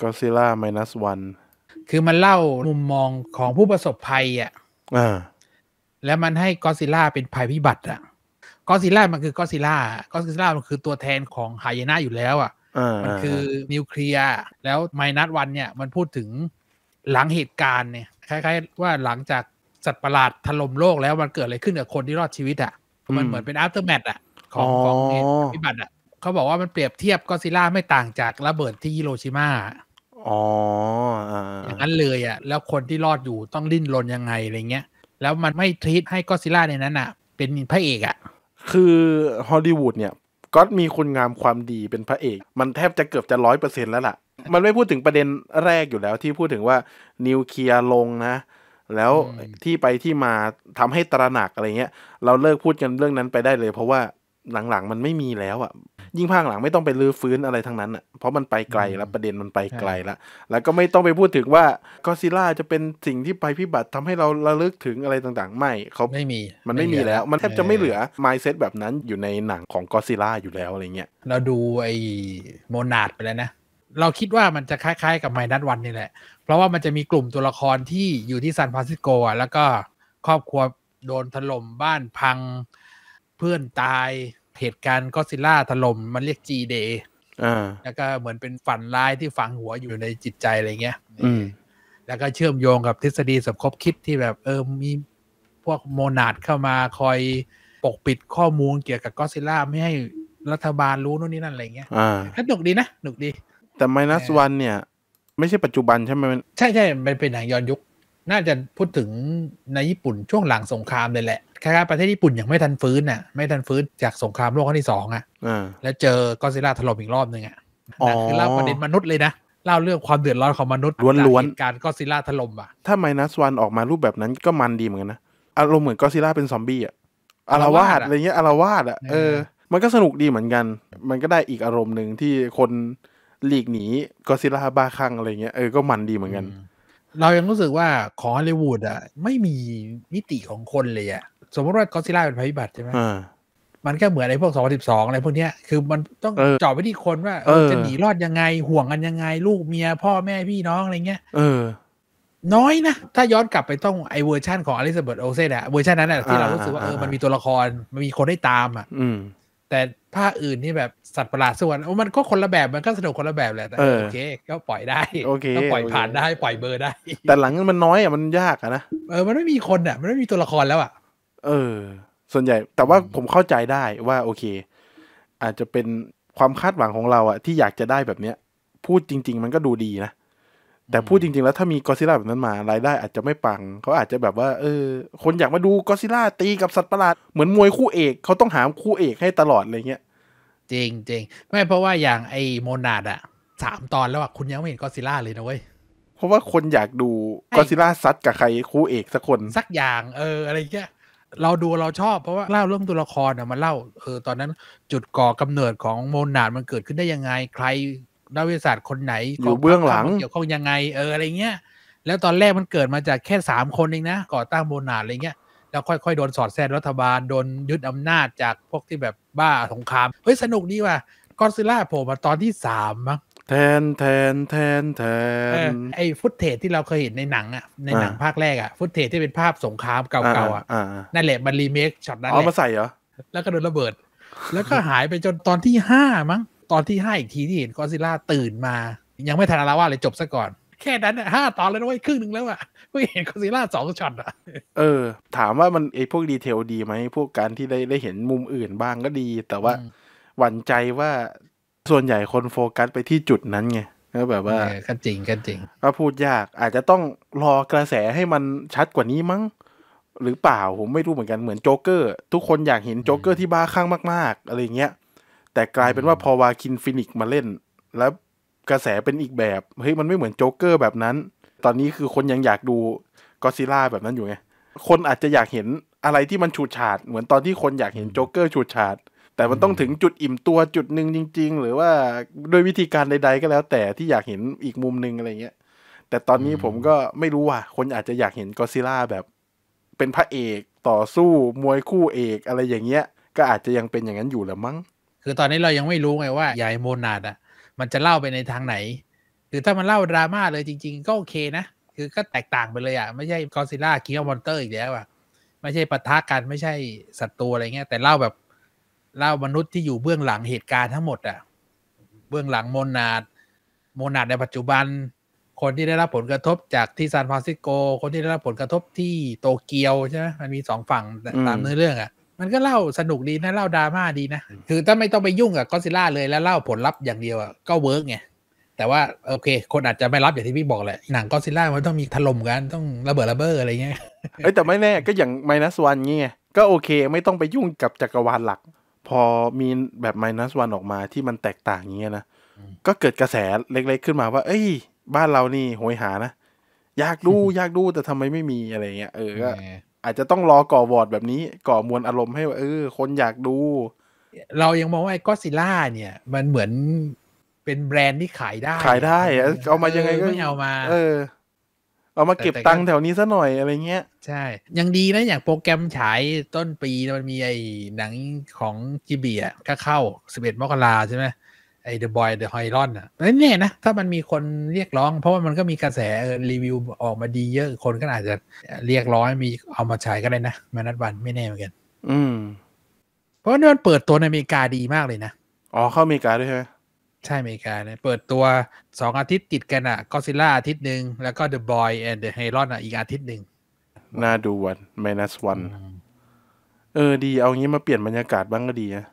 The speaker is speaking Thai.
ก็ซิล่าไมนัสวันคือมันเล่า มุมมองของผู้ประสบภัย อ่ะอ่าแล้วมันให้ก็ซิล่าเป็นภัยพิบัติอ่ะก็ซิล่ามันคือก็ซิล่าก็ซิล่ามันคือตัวแทนของไฮยน่าอยู่แล้วอ่ะ มันคือนิวเคลียร์แล้วไมนัสวันเนี่ย มันพูดถึงหลังเหตุการณ์เนี่ย คล้ายๆ ว่าหลังจากสัตว์ประหลาดถล่มโลกแล้วมันเกิดอะไรขึ้นกับคนที่รอดชีวิตอ่ะ มันเหมือนเป็นอัลเทอร์แมทอ่ะของของเหตุพิบัติอ่ะเขาบอกว่ามันเปรียบเทียบก็ซิล่าไม่ต่างจากระเบิดที่ฮิโรชิมาอ๋ออย่างนั้นเลยอ่ะ แล้วคนที่รอดอยู่ต้องดิ้นรนยังไงอะไรเงี้ย แล้วมันไม่ทรีตให้ก็ซิล่าในนั้นอ่ะเป็นพระเอกอ่ะ คือฮอลลีวูดเนี่ยก็มีคุณงามความดีเป็นพระเอก มันแทบจะเกือบจะร้อยเปอร์เซ็นแล้วล่ะ มันไม่พูดถึงประเด็นแรกอยู่แล้วที่พูดถึงว่านิวเคลียร์ลงนะ แล้วที่ไปที่มาทำให้ตระหนักอะไรเงี้ย เราเลิกพูดกันเรื่องนั้นไปได้เลยเพราะว่าหลังๆมันไม่มีแล้วอะ่ะยิ่งภาคหลังไม่ต้องไปลื้อฟื้นอะไรทั้งนั้นอะ่ะเพราะมันไปไกลแล้วประเด็นมันไปไกลแล้วแล้วก็ไม่ต้องไปพูดถึงว่าก็ซิล่าจะเป็นสิ่งที่ไปพิบัติทำให้เราระลึกถึงอะไรต่างๆไม่เขาไม่มีมันไม่มีแล้วมันแทบจะไม่เหลือไมเซ็ตแบบนั้นอยู่ในหนังของก็ซิล่าอยู่แล้วอะไรเงี้ยเราดูไอ้โมนาดไปแล้วนะ เราคิดว่ามันจะคล้ายๆ กับไมนัทวันนี่แหละ เพราะว่ามันจะมีกลุ่มตัวละครที่อยู่ที่ซานฟรานซิสโกอ่ะแล้วก็ครอบครัวโดนถล่มบ้านพังเพื่อนตายเหตุการณ์ก็ซิล่าถล่มมันเรียกจีเดย์แล้วก็เหมือนเป็นฝันร้ายที่ฝังหัวอยู่ในจิตใจ อะไรเงี้ยแล้วก็เชื่อมโยงกับทฤษฎีสมคบคิดที่แบบเออ มีพวกโมนาดเข้ามาคอยปกปิดข้อมูลเกี่ยวกับก็ซิล่าไม่ให้รัฐบาลรู้นู่นนี่นั่น อะไรเงี้ยก็หนุกดีนะหนุกดี แต่ไมนัสวันเนี่ย ไม่ใช่ปัจจุบันใช่ไหมใช่ใช่มันเป็นหนังย้อนยุคน่าจะพูดถึงในญี่ปุ่นช่วงหลังสงครามเลยแหละคล้ายๆประเทศญี่ปุ่นยังไม่ทันฟื้นน่ะ ไม่ทันฟื้นจากสงครามโลกครั้งที่สองอ่ะแล้วเจอก็ซิล่าถล่มอีกรอบหนึ่งอ่ะคือเล่าประเด็นมนุษย์เลยนะ เล่าเรื่องความเดือดร้อนของมนุษย์ล้วนๆการก็ซิล่าถล่มอ่ะ ถ้าไมนัสวันออกมารูปแบบนั้นก็มันดีเหมือนกันนะอารมณ์เหมือนก็ซิล่าเป็นซอมบี้อ่ะอารวาสอะไรเงี้ยอารวาสอ่ะเออมันก็สนุกดีเหมือนกัน มันก็ได้อีกอารมณ์หนึ่งที่คนหลีกหนีก็ซิล่าบ้าคลั่งอะไรเงี้ยเออก็มันดีเหมือนกันเรายังรู้สึกว่าของฮอลลีวูดอ่ะ ไม่มีมิติของคนเลยอ่ะ สมมติว่าก็ซิล่าเป็นภัยพิบัติใช่ไหมมันก็เหมือนไอ้พวกสองพันสิบสองอะไรพวกเนี้ย คือมันต้องจอบไปที่คนว่าจะหนีรอดยังไง ห่วงกันยังไง ลูกเมีย พ่อแม่พี่น้อง อะไรเงี้ยน้อยนะ ถ้าย้อนกลับไปต้องไอ้เวอร์ชั่นของอลิซาเบิร์ตโอเซน่ะเวอร์ชันนั้นอะที่เรารู้สึกว่าเออมันมีตัวละครมันมีคนให้ตามอ่ะแต่้าอื่นนี่แบบสัตว์ประหลาดส่วนมันก็คนละแบบมันก็สนุกคนละแบบแหละแต่โอเค ก็ปล่อยได้โอเคก็ปล่อยผ่านได้ปล่อยเบอร์ได้ แต่หลังมันน้อยอ่ะมันยากอะนะเออมันไม่มีคนอ่ะมันไม่มีตัวละครแล้วอ่ะ เออ ส่วนใหญ่แต่ว่าผมเข้าใจได้ว่าโอเค อาจจะเป็นความคาดหวังของเราอ่ะที่อยากจะได้แบบเนี้ยพูดจริง ๆ มันก็ดูดีนะแต่พูดจริง ๆ แล้วถ้ามีกอซิล่าแบบนั้นมารายได้อาจจะไม่ปังเขาอาจจะแบบว่า เออ คนอยากมาดูกอซิล่าตีกับสัตว์ประหลาดเหมือนมวยคู่เอกเขาต้องหาคู่เอกให้ตลอดอะไรเงี้ยจริงจริงไม่เพราะว่าอย่างไอ้โมนาดอะสามตอนแล้วอะคุณยังไม่เห็นกอซิล่าเลยนะเว้ย เพราะว่าคนอยากดูกอซิล่าซัดกับใครคู่เอกสักคน สักอย่างเออ อะไรเงี้ยเราดูเราชอบ เพราะว่าเล่าเรื่องตัวละครอะมันเล่าเออตอนนั้นจุดก่อกำเนิดของโมนาดมันเกิดขึ้นได้ยังไงใครนักวิทยาศาสตร์คนไหนอยู่เบื้องหลังเกี่ยวข้องยังไงเอออะไรเงี้ย แล้วตอนแรกมันเกิดมาจากแค่สามคนเองนะ ก่อตั้งโบนาดอะไรเงี้ยแล้วค่อยๆโดนสอดแทรกรัฐบาล โดนยึดอำนาจจากพวกที่แบบบ้าสงครามเฮ้ย สนุกดีว่ะกอนซิล่าโผล่มาตอนที่สามมั้งแทนแทนแทนแทนไอ้ฟุตเทจที่เราเคยเห็นในหนังอ่ะ ในหนังภาคแรกอ่ะ ฟุตเทจที่เป็นภาพสงครามเก่าๆอ่ะนั่นแหละมันรีเมคช็อตนั้นเอามาใส่เหรอแล้วก็โดนระเบิด แล้วก็หายไปจนตอนที่ห้ามั้งตอนที่ห้าอีกทีที่เห็นกอซิล่าตื่นมา ยังไม่ทันอาราว่าเลยจบซะก่อน แค่นั้นห้าตอนแล้วะเวยครึ่งหนึ่งแล้วอะเพิ่งเห็นกอซิล่าสองช็อตอะเออ ถามว่ามันไอพวกดีเทลดีไหม พวกการที่ได้ได้เห็นมุมอื่นบ้างก็ดี แต่ว่าหวั่นใจว่าส่วนใหญ่คนโฟกัสไปที่จุดนั้นไงก็แบบว่าก็จริงก็จริงก็พูดยากอาจจะต้องรอกระแสให้มันชัดกว่านี้มั้ง หรือเปล่าผมไม่รู้เหมือนกันเหมือนโจ๊กเกอร์ ทุกคนอยากเห็นโจ๊กเกอร์ที่บ้าคลั่งมากๆ อะไรเงี้ยแต่กลายเป็นว่าพอวาคินฟินิกมาเล่น แล้วกระแสเป็นอีกแบบเฮ้ยมันไม่เหมือนโจ๊กเกอร์แบบนั้น ตอนนี้คือคนยังอยากดูก็ซิล่าแบบนั้นอยู่ไงคนอาจจะอยากเห็นอะไรที่มันฉูดฉาดเหมือนตอนที่คนอยากเห็นโจ๊กเกอร์ฉูดฉาดแต่มันต้องถึงจุดอิ่มตัวจุดหนึ่งจริง ๆ หรือว่าด้วยวิธีการใด ๆ ก็แล้ว แต่ที่อยากเห็นอีกมุมหนึ่งอะไรเงี้ย แต่ตอนนี้ผมก็ไม่รู้ว่ะคนอาจจะอยากเห็นก็ซิล่าแบบเป็นพระเอกต่อสู้มวยคู่เอกอะไรอย่างเงี้ย ก็อาจจะยังเป็นอย่างนั้นอยู่แหละมั้งคือ ตอนนี้เรายังไม่รู้ไงว่ายายโมนาดอ่ะ มันจะเล่าไปในทางไหนคือถ้ามันเล่าดราม่าเลยจริงๆก็โอเคนะคือก็แตกต่างไปเลยอ่ะไม่ใช่กอซิล่าคิงออมอนเตอร์อีกแล้วอ่ะไม่ใช่ปะทะกันไม่ใช่ศัตรูอะไรเงี้ย แต่เล่าแบบเล่ามนุษย์ที่อยู่เบื้องหลังเหตุการณ์ทั้งหมดอ่ะเบื้องหลังโมนาดโมนาดในปัจจุบัน คนที่ได้รับผลกระทบจากที่ซานฟรานซิสโก คนที่ได้รับผลกระทบที่โตเกียวใช่ไหมมันมีสองฝั่งตามเนื้อเรื่องอ่ะมันก็เล่าสนุกดีนะ เล่าดราม่าดีนะ คือถ้าไม่ต้องไปยุ่งกับก็ซิล่าเลยแล้วเล่าผลลัพธ์อย่างเดียวอะก็เวิร์กไงแต่ว่าโอเค คนอาจจะไม่รับอย่างที่พี่บอกแหละหนังก็ซิล่ามันต้องมีถล่มกันต้องระเบิดระเบ้ออะไรเงี้ยเอ้แต่ไม่แน่ก็อย่างไมนัสวันเงี้ยก็โอเค ไม่ต้องไปยุ่งกับจักรวาลหลัก พอมีแบบไมนัสวันออกมาที่มันแตกต่างเงี้ยนะก็เกิดกระแสเล็กๆ ขึ้นมาว่าเอ้ยบ้านเรานี่โหยหานะอยากดูอยากดูแต่ทำไมไม่มีอะไรเงี้ยเออก็อาจจะต้องรอก่อวอร์ดแบบนี้ ก่อมวลอารมณ์ให้เออคนอยากดู เรายังมองว่าไอ้ก็ซิล่า เนี่ย มันเหมือนเป็นแบรนด์ที่ขายได้ ขายได้ เอามายังไงก็ไม่เอามา เออเอามาเก็บตังค์แถวนี้ซะหน่อยอะไรเงี้ย ใช่ ยังดีนะอย่างโปรแกรมฉายต้นปี มันมีไอ้หนังของจิเบียก็เข้าสิบเอ็ดมกราใช่ไหมไอเดอะบอยเดอะไฮรอนอ่ะนี่นะ ถ้ามันมีคนเรียกร้อง เพราะว่ามันก็มีกระแสรีวิวออกมาดีเยอะ คนก็อาจจะเรียกร้องมีเอามาใช้ก็ได้นะมานัดวัน ไม่แน่เหมือนกัน อืม เพราะนี่มันเปิดตัวในอเมริกาดีมากเลยนะ อ๋อเข้าอเมริกาด้วยใช่ไหมใช่อเมริกาเนี่ยเปิดตัวสองอาทิตย์ติดกันอ่ะก็ซิล่าอาทิตย์หนึ่งแล้วก็เดอะบอยแอนด์เดอะไฮรอนอ่ะ อีกอาทิตย์หนึ่งน่าดูวันม i นั s วันเออดีเอางี้มาเปลี่ยนบรรยากาศบ้างก็ดีนะ